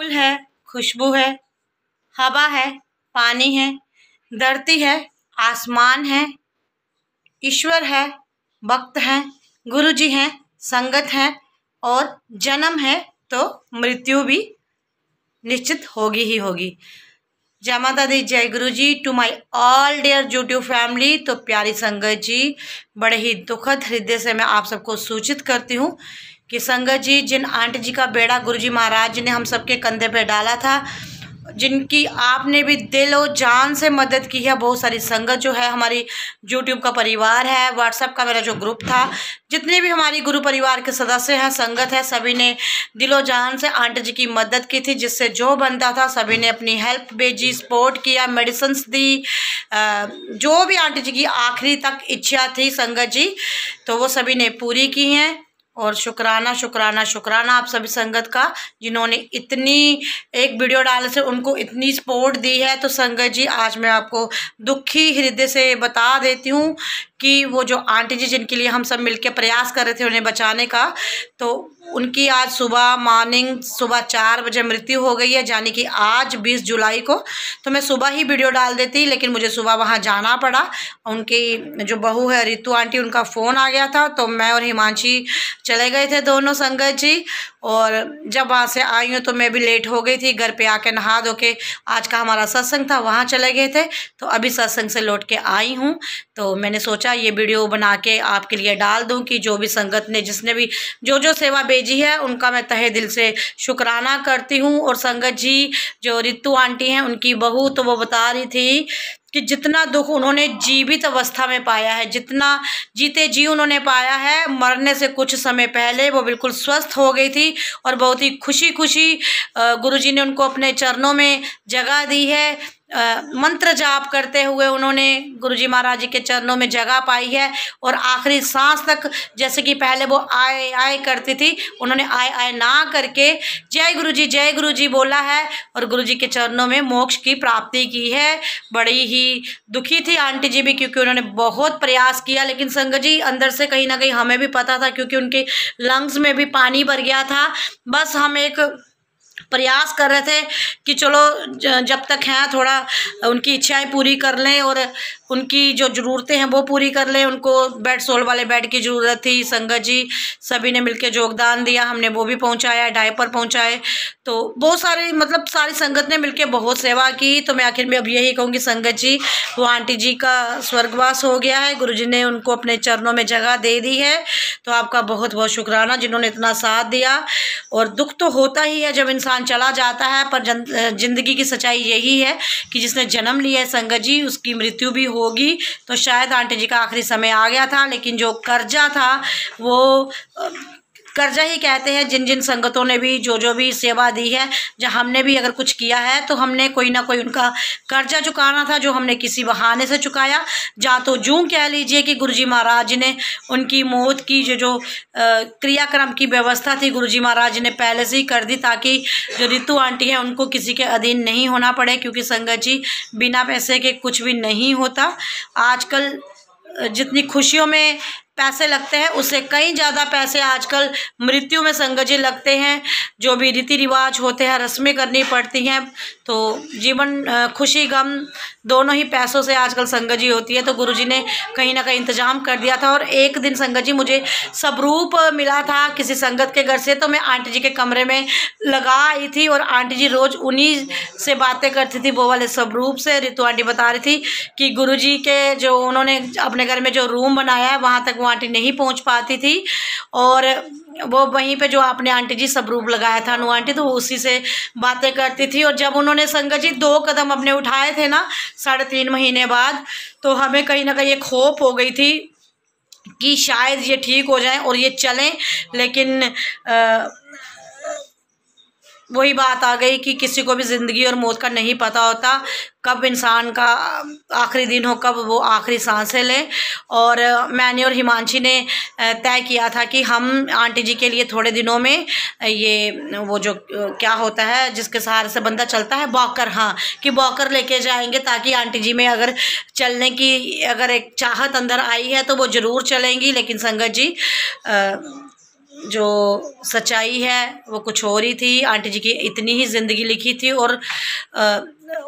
फूल है खुशबू है हवा है पानी है धरती है आसमान है ईश्वर है भक्त हैं गुरु जी हैं संगत हैं और जन्म है तो मृत्यु भी निश्चित होगी ही होगी जय माता दी जय गुरु जी to my all dear YouTube family तो प्यारी संगत जी बड़े ही दुखद हृदय से मैं आप सबको सूचित करती हूँ कि संगत जी जिन आंट जी का बेड़ा गुरुजी महाराज ने हम सबके कंधे पे डाला था जिनकी आपने भी दिल और जान से मदद की है बहुत सारी संगत जो है हमारी यूट्यूब का परिवार है व्हाट्सएप का मेरा जो ग्रुप था जितने भी हमारी गुरु परिवार के सदस्य हैं संगत है सभी ने दिलो जान से आंट जी की मदद की थी जिससे जो बनता था सभी ने अपनी हेल्प भेजी सपोर्ट किया मेडिसिन दी जो भी आंटी जी की आखिरी तक इच्छा थी संगत जी तो वो सभी ने पूरी की हैं और शुक्राना शुक्राना शुक्राना आप सभी संगत का जिन्होंने इतनी एक वीडियो डालने से उनको इतनी सपोर्ट दी है तो संगत जी आज मैं आपको दुखी हृदय से बता देती हूँ कि वो जो आंटी जी जिनके लिए हम सब मिलकर प्रयास कर रहे थे उन्हें बचाने का तो उनकी आज सुबह मॉर्निंग सुबह चार बजे मृत्यु हो गई है यानी कि आज बीस जुलाई को तो मैं सुबह ही वीडियो डाल देती लेकिन मुझे सुबह वहाँ जाना पड़ा उनकी जो बहू है रितु आंटी उनका फ़ोन आ गया था तो मैं और हिमांशी चले गए थे दोनों संगत जी और जब वहाँ से आई हूँ तो मैं भी लेट हो गई थी घर पर आके नहा धो के आज का हमारा सत्संग था वहाँ चले गए थे तो अभी सत्संग से लौट के आई हूँ तो मैंने सोचा ये वीडियो बना के आपके लिए डाल दूँ कि जो भी संगत ने जिसने भी जो जो सेवा बे भेजी है उनका मैं तहे दिल से शुक्राना करती हूँ और संगत जी जो रितु आंटी हैं उनकी बहू तो वो बता रही थी कि जितना दुख उन्होंने जीवित अवस्था में पाया है जितना जीते जी उन्होंने पाया है मरने से कुछ समय पहले वो बिल्कुल स्वस्थ हो गई थी और बहुत ही खुशी खुशी गुरुजी ने उनको अपने चरणों में जगह दी है मंत्र जाप करते हुए उन्होंने गुरुजी महाराज जी के चरणों में जगह पाई है और आखिरी सांस तक जैसे कि पहले वो आए आए करती थी उन्होंने आए आए ना करके जय गुरुजी जय गुरुजी बोला है और गुरुजी के चरणों में मोक्ष की प्राप्ति की है बड़ी ही दुखी थी आंटी जी भी क्योंकि उन्होंने बहुत प्रयास किया लेकिन संगत जी अंदर से कहीं ना कहीं हमें भी पता था क्योंकि उनके लंग्स में भी पानी भर गया था बस हम एक प्रयास कर रहे थे कि चलो जब तक हैं थोड़ा उनकी इच्छाएं पूरी कर लें और उनकी जो ज़रूरतें हैं वो पूरी कर लें उनको बेड सोल वाले बेड की ज़रूरत थी संगत जी सभी ने मिलकर योगदान दिया हमने वो भी पहुंचाया डायपर पहुंचाए तो बहुत सारे मतलब सारी संगत ने मिलकर बहुत सेवा की तो मैं आखिर में अब यही कहूँगी संगत जी वो आंटी जी का स्वर्गवास हो गया है गुरु जी ने उनको अपने चरणों में जगह दे दी है तो आपका बहुत बहुत शुक्राना जिन्होंने इतना साथ दिया और दुख तो होता ही है जब इंसान चला जाता है पर जिंदगी की सच्चाई यही है कि जिसने जन्म लिया है संगत जी उसकी मृत्यु भी हो होगी तो शायद आंटी जी का आखिरी समय आ गया था लेकिन जो कर्जा था वो कर्जा ही कहते हैं जिन जिन संगतों ने भी जो जो भी सेवा दी है जहाँ हमने भी अगर कुछ किया है तो हमने कोई ना कोई उनका कर्जा चुकाना था जो हमने किसी बहाने से चुकाया जा तो जूँ कह लीजिए कि गुरुजी महाराज ने उनकी मौत की जो जो क्रियाक्रम की व्यवस्था थी गुरुजी महाराज ने पहले से ही कर दी ताकि जो रितु आंटी हैं उनको किसी के अधीन नहीं होना पड़े क्योंकि संगत जी बिना पैसे के कुछ भी नहीं होता आजकल जितनी खुशियों में पैसे लगते हैं उससे कई ज़्यादा पैसे आजकल मृत्यु में संगजे लगते हैं जो भी रीति रिवाज होते हैं रस्में करनी पड़ती हैं तो जीवन खुशी गम दोनों ही पैसों से आजकल संगजी होती है तो गुरुजी ने कहीं ना कहीं इंतजाम कर दिया था और एक दिन संगत जी मुझे स्वरूप मिला था किसी संगत के घर से तो मैं आंटी जी के कमरे में लगा आई थी और आंटी जी रोज़ उन्हीं से बातें करती थी वो वाले स्वरूप से ऋतु आंटी बता रही थी कि गुरु के जो उन्होंने अपने घर में जो रूम बनाया है वहाँ तक वो आंटी नहीं पहुंच पाती थी और वो वहीं पे जो आपने आंटी जी सबरूप लगाया था अनु आंटी तो उसी से बातें करती थी और जब उन्होंने संगत जी दो कदम अपने उठाए थे ना साढ़े तीन महीने बाद तो हमें कहीं ना कहीं एक होप हो गई थी कि शायद ये ठीक हो जाए और ये चलें लेकिन आ, वही बात आ गई कि किसी को भी ज़िंदगी और मौत का नहीं पता होता कब इंसान का आखिरी दिन हो कब वो आखिरी सांसें लें और मैंने और हिमांशी ने तय किया था कि हम आंटी जी के लिए थोड़े दिनों में ये वो जो क्या होता है जिसके सहारे से बंदा चलता है बॉकर हाँ कि बॉकर लेके जाएंगे ताकि आंटी जी में अगर चलने की अगर एक चाहत अंदर आई है तो वो ज़रूर चलेंगी लेकिन संगत जी आ, जो सच्चाई है वो कुछ और ही थी आंटी जी की इतनी ही ज़िंदगी लिखी थी और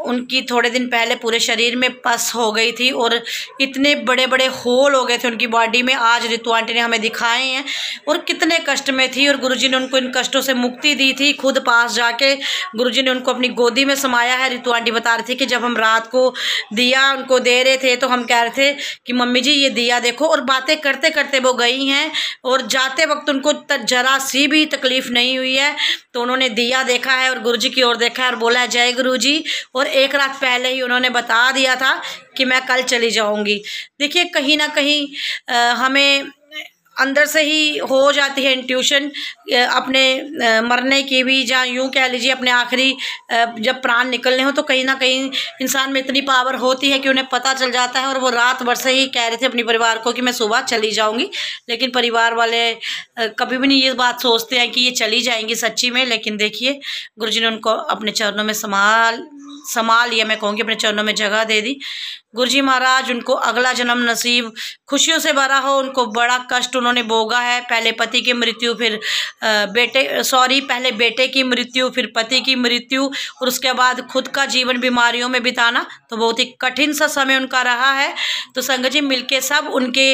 उनकी थोड़े दिन पहले पूरे शरीर में पस हो गई थी और इतने बड़े बड़े होल हो गए थे उनकी बॉडी में आज रितु आंटी ने हमें दिखाए हैं और कितने कष्ट में थी और गुरुजी ने उनको इन कष्टों से मुक्ति दी थी खुद पास जाके गुरुजी ने उनको अपनी गोदी में समाया है रितु आंटी बता रही थी कि जब हम रात को दिया उनको दे रहे थे तो हम कह रहे थे कि मम्मी जी ये दिया देखो और बातें करते करते वो गई हैं और जाते वक्त उनको जरा सी भी तकलीफ़ नहीं हुई है तो उन्होंने दिया देखा है और गुरु जी की ओर देखा है और बोला है जय गुरु जी और एक रात पहले ही उन्होंने बता दिया था कि मैं कल चली जाऊंगी देखिए कहीं ना कहीं आ, हमें अंदर से ही हो जाती है इंट्यूशन अपने मरने की भी जहाँ यूँ कह लीजिए अपने आखिरी जब प्राण निकलने हो तो कहीं ना कहीं इंसान में इतनी पावर होती है कि उन्हें पता चल जाता है और वो रात भर से ही कह रहे थे अपने परिवार को कि मैं सुबह चली जाऊंगी लेकिन परिवार वाले कभी भी नहीं ये बात सोचते हैं कि ये चली जाएंगी सच्ची में लेकिन देखिए गुरु जी ने उनको अपने चरणों में संभाल संभाल लिया मैं कहूँगी अपने चरणों में जगह दे दी गुरुजी महाराज उनको अगला जन्म नसीब खुशियों से भरा हो उनको बड़ा कष्ट उन्होंने भोगा है पहले पति की मृत्यु फिर बेटे सॉरी पहले बेटे की मृत्यु फिर पति की मृत्यु और उसके बाद खुद का जीवन बीमारियों में बिताना तो बहुत ही कठिन सा समय उनका रहा है तो संघ जी मिल के सब उनके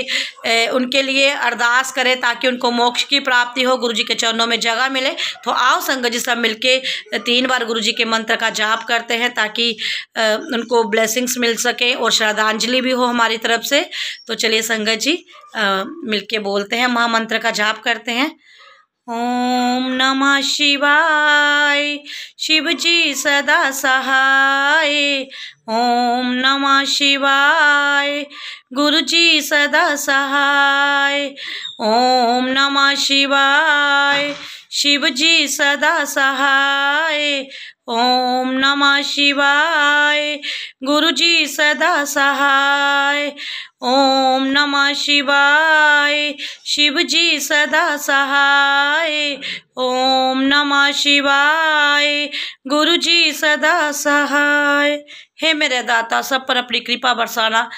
ए, उनके लिए अरदास करें ताकि उनको मोक्ष की प्राप्ति हो गुरु जी के चरणों में जगह मिले तो आओ संघ जी सब मिल तीन बार गुरु जी के मंत्र का जाप करते हैं ताकि उनको ब्लेसिंग्स मिल सकें और और श्रद्धांजलि भी हो हमारी तरफ से तो चलिए संगत जी मिल के बोलते हैं महामंत्र का जाप करते हैं ओम नमः शिवाय शिव जी सदा सहाय ओम नमः शिवाय गुरु जी सदा सहाय ओम नमः शिवाय शिव जी सदा सहाय ओम नमः शिवाय गुरुजी सदा सहाय ओम नमः शिवाय शिवजी सदा सहाय ओम नमः शिवाय गुरुजी सदा सहाय हे मेरे दाता सब पर अपनी कृपा बरसाना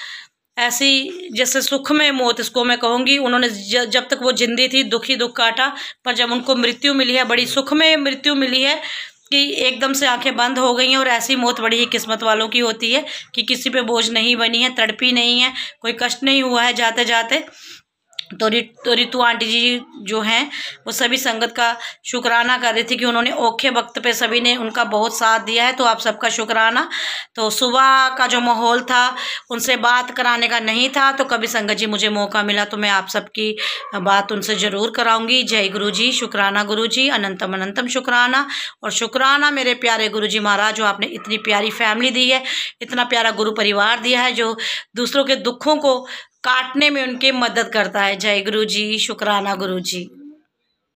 ऐसी जैसे सुख में मौत इसको मैं कहूँगी उन्होंने जब तक वो जिंदी थी दुखी दुख काटा पर जब उनको मृत्यु मिली है बड़ी सुख में मृत्यु मिली है कि एकदम से आंखें बंद हो गई हैं और ऐसी मौत बड़ी ही किस्मत वालों की होती है कि किसी पे बोझ नहीं बनी है तड़पी नहीं है कोई कष्ट नहीं हुआ है जाते जाते तो रितु तो रितु आंटी जी जो हैं वो सभी संगत का शुक्राना कर रही थी कि उन्होंने औखे वक्त पे सभी ने उनका बहुत साथ दिया है तो आप सबका शुक्राना तो सुबह का जो माहौल था उनसे बात कराने का नहीं था तो कभी संगत जी मुझे मौका मिला तो मैं आप सबकी बात उनसे ज़रूर कराऊंगी जय गुरु जी शुकराना गुरु जी अनंतम अनंतम शुक्राना और शुक्राना मेरे प्यारे गुरु जी महाराज जो आपने इतनी प्यारी फैमिली दी है इतना प्यारा गुरु परिवार दिया है जो दूसरों के दुखों को काटने में उनकी मदद करता है जय गुरु जी शुक्राना गुरु जी